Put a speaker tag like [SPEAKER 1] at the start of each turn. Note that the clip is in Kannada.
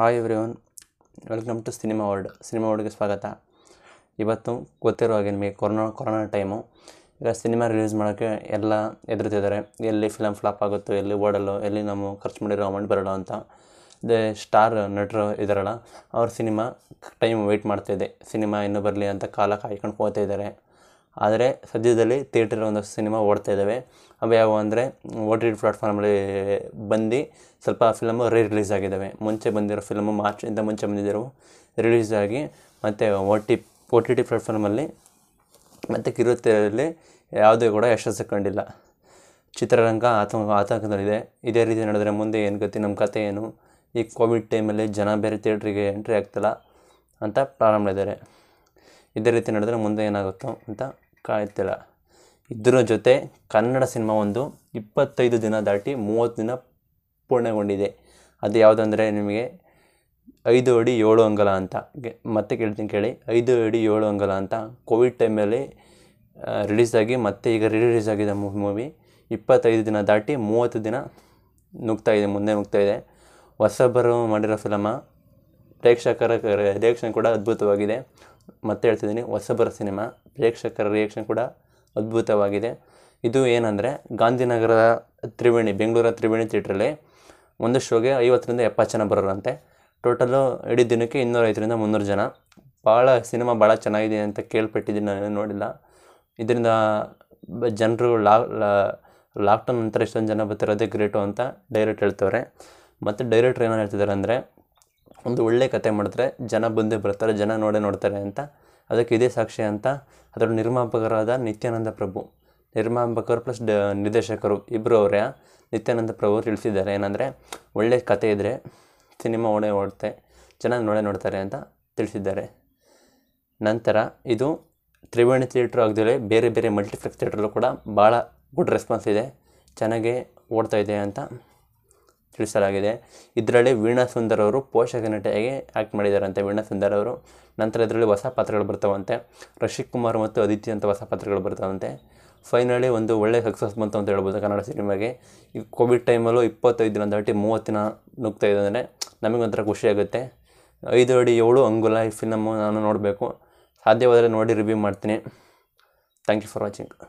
[SPEAKER 1] hi everyone welcome to cinema world cinema ವರ್ಲ್ಡ್ಗೆ ಸ್ವಾಗತ ಇವತ್ತು ಗೊತ್ತಿರೋ ಹಾಗೆ ನಿಮಗೆ ಕೊರೋನಾ ಕೊರೋನಾ ಟೈಮು ಈಗ ಸಿನಿಮಾ ರಿಲೀಸ್ ಮಾಡೋಕ್ಕೆ ಎಲ್ಲ ಎದುರುತ್ತಿದ್ದಾರೆ ಎಲ್ಲಿ ಫಿಲಮ್ ಫ್ಲಾಪ್ ಆಗುತ್ತೋ ಎಲ್ಲಿ ಓಡಲ್ಲೋ ಎಲ್ಲಿ ನಾವು ಖರ್ಚು ಮಾಡಿರೋ ಅಮೌಂಟ್ ಬರಲ್ಲ ಅಂತ ಅದೇ ಸ್ಟಾರ್ ನಟರು ಇದ್ದಾರಲ್ಲ ಅವ್ರ ಸಿನಿಮಾ ಟೈಮ್ ವೆಯ್ಟ್ ಮಾಡ್ತಾಯಿದೆ ಸಿನಿಮಾ ಇನ್ನೂ ಬರಲಿ ಅಂತ ಕಾಲ ಕಾಯ್ಕೊಂಡು ಹೋಗ್ತಾ ಇದ್ದಾರೆ ಆದರೆ ಸದ್ಯದಲ್ಲಿ ಥಿಯೇಟರ್ ಒಂದು ಸಿನಿಮಾ ಓಡ್ತಾ ಇದ್ದಾವೆ ಅವು ಯಾವುವು ಅಂದರೆ ಓ ಟಿ ಟಿ ಪ್ಲಾಟ್ಫಾರ್ಮಲ್ಲಿ ಬಂದು ಸ್ವಲ್ಪ ಫಿಲಮು ರೀ ರಿಲೀಸ್ ಆಗಿದ್ದಾವೆ ಮುಂಚೆ ಬಂದಿರೋ ಫಿಲಮು ಮಾರ್ಚಿಂದ ಮುಂಚೆ ಬಂದಿದ್ದರು ರಿಲೀಸ್ ಆಗಿ ಮತ್ತು O T O T T ಪ್ಲಾಟ್ಫಾರ್ಮಲ್ಲಿ ಮತ್ತು ಕಿರುತೆರೆಯಲ್ಲಿ ಯಾವುದೇ ಕೂಡ ಯಶಸ್ಸು ಕಂಡಿಲ್ಲ ಚಿತ್ರರಂಗ ಆತಂಕ ಆತಂಕದಲ್ಲಿದೆ ಇದೇ ರೀತಿ ನಡೆದರೆ ಮುಂದೆ ಏನು ಗತಿ ನಮ್ಮ ಕತೆ ಏನು ಈ ಕೋವಿಡ್ ಟೈಮಲ್ಲಿ ಜನ ಬೇರೆ ಥಿಯೇಟ್ರಿಗೆ ಎಂಟ್ರಿ ಆಗ್ತಿಲ್ಲ ಅಂತ ಪ್ರಾರಂಭ ಇದ್ದಾರೆ ಇದೇ ರೀತಿ ನಡೆದರೆ ಮುಂದೆ ಏನಾಗುತ್ತೋ ಅಂತ ಕಾಯ್ತಿಲ್ಲ ಇದರ ಜೊತೆ ಕನ್ನಡ ಸಿನಿಮಾ ಒಂದು ಇಪ್ಪತ್ತೈದು ದಿನ ದಾಟಿ ಮೂವತ್ತು ದಿನ ಪೂರ್ಣಗೊಂಡಿದೆ ಅದು ಯಾವುದಂದರೆ ನಿಮಗೆ ಐದು ಅಡಿ ಏಳು ಅಂಗಲ ಅಂತ ಮತ್ತೆ ಕೇಳ್ತೀನಿ ಕೇಳಿ ಐದು ಅಡಿ ಏಳು ಅಂಗಲ ಅಂತ ಕೋವಿಡ್ ಟೈಮಲ್ಲಿ ರಿಲೀಸ್ ಆಗಿ ಮತ್ತೆ ಈಗ ರಿಲೀಸ್ ಆಗಿದೆ ಮೂವಿ ಇಪ್ಪತ್ತೈದು ದಿನ ದಾಟಿ ಮೂವತ್ತು ದಿನ ನುಗ್ತಾ ಇದೆ ಮುಂದೆ ನುಗ್ತಾ ಇದೆ ಹೊಸಬರು ಮಾಡಿರೋ ಫಿಲಮ ಪ್ರೇಕ್ಷಕರ ರಿಯಾಕ್ಷನ್ ಕೂಡ ಅದ್ಭುತವಾಗಿದೆ ಮತ್ತೆ ಹೇಳ್ತಿದ್ದೀನಿ ಹೊಸಬರ ಸಿನಿಮಾ ಪ್ರೇಕ್ಷಕರ ರಿಯಾಕ್ಷನ್ ಕೂಡ ಅದ್ಭುತವಾಗಿದೆ ಇದು ಏನಂದರೆ ಗಾಂಧಿನಗರದ ತ್ರಿವೇಣಿ ಬೆಂಗಳೂರ ತ್ರಿವೇಣಿ ಥಿಯೇಟ್ರಲ್ಲಿ ಒಂದು ಶೋಗೆ ಐವತ್ತರಿಂದ ಎಪ್ಪತ್ತು ಜನ ಬರೋರಂತೆ ಟೋಟಲು ಇಡೀ ದಿನಕ್ಕೆ ಇನ್ನೂರೈದರಿಂದ ಮುನ್ನೂರು ಜನ ಭಾಳ ಸಿನಿಮಾ ಭಾಳ ಚೆನ್ನಾಗಿದೆ ಅಂತ ಕೇಳ್ಪಟ್ಟಿದ್ದೀನಿ ನಾನು ನೋಡಿಲ್ಲ ಇದರಿಂದ ಜನರು ಲಾ ಲಾಕ್ಡೌನ್ ನಂತರ ಎಷ್ಟೊಂದು ಜನ ಬರ್ತಿರೋದೇ ಗ್ರೇಟು ಅಂತ ಡೈರೆಕ್ಟ್ ಹೇಳ್ತವ್ರೆ ಮತ್ತು ಡೈರೆಕ್ಟ್ರ್ ಏನೋ ಹೇಳ್ತಿದ್ದಾರೆ ಅಂದರೆ ಒಂದು ಒಳ್ಳೆ ಕತೆ ಮಾಡಿದ್ರೆ ಜನ ಬಂದೇ ಬರ್ತಾರೆ ಜನ ನೋಡೆ ನೋಡ್ತಾರೆ ಅಂತ ಅದಕ್ಕೆ ಇದೇ ಸಾಕ್ಷಿ ಅಂತ ಅದರ ನಿರ್ಮಾಪಕರಾದ ನಿತ್ಯಾನಂದ ಪ್ರಭು ನಿರ್ಮಾಪಕರು ಪ್ಲಸ್ ಡ ನಿರ್ದೇಶಕರು ಇಬ್ಬರು ಅವರೇ ನಿತ್ಯಾನಂದ ಪ್ರಭು ತಿಳಿಸಿದ್ದಾರೆ ಏನಂದರೆ ಒಳ್ಳೆ ಕತೆ ಇದ್ದರೆ ಸಿನಿಮಾ ಓಡೆ ಓಡುತ್ತೆ ಜನ ನೋಡೇ ನೋಡ್ತಾರೆ ಅಂತ ತಿಳಿಸಿದ್ದಾರೆ ನಂತರ ಇದು ತ್ರಿವೇಣಿ ಥಿಯೇಟ್ರ್ ಆಗದೇ ಬೇರೆ ಬೇರೆ ಮಲ್ಟಿಪ್ಲೆಕ್ಸ್ ಥಿಯೇಟ್ರಲ್ಲೂ ಕೂಡ ಭಾಳ ಗುಡ್ ರೆಸ್ಪಾನ್ಸ್ ಇದೆ ಚೆನ್ನಾಗೇ ಓಡ್ತಾ ಇದೆ ಅಂತ ತಿಳಿಸಲಾಗಿದೆ ಇದರಲ್ಲಿ ವೀಣಾ ಸುಂದರ್ ಅವರು ಪೋಷಕ ನಟಿಯಾಗಿ ಆ್ಯಕ್ಟ್ ಮಾಡಿದ್ದಾರಂತೆ ವೀಣಾ ಸುಂದರ್ ಅವರು ನಂತರ ಇದರಲ್ಲಿ ಹೊಸ ಪಾತ್ರಗಳು ಬರ್ತಾವಂತೆ ರಶಿಕ್ ಕುಮಾರ್ ಮತ್ತು ಅದಿತಿ ಅಂತ ಹೊಸ ಪಾತ್ರಗಳು ಬರ್ತಾವಂತೆ ಫೈನಲಿ ಒಂದು ಒಳ್ಳೆ ಸಕ್ಸಸ್ ಬಂತು ಅಂತ ಹೇಳ್ಬೋದು ಕನ್ನಡ ಸಿನಿಮಾಗೆ ಈ ಕೋವಿಡ್ ಟೈಮಲ್ಲೂ ಇಪ್ಪತ್ತೈದು ದಿನ ದಾಟಿ ದಿನ ನುಗ್ತಾ ಇದೆ ಅಂದರೆ ನಮಗೊಂಥರ ಖುಷಿಯಾಗುತ್ತೆ ಐದು ಅಡಿ ಏಳು ಅಂಗುಲ ಈ ಫಿಲಮ್ಮು ನಾನು ನೋಡಬೇಕು ಸಾಧ್ಯವಾದರೆ ನೋಡಿ ರಿವ್ಯೂ ಮಾಡ್ತೀನಿ ಥ್ಯಾಂಕ್ ಯು ಫಾರ್ ವಾಚಿಂಗ್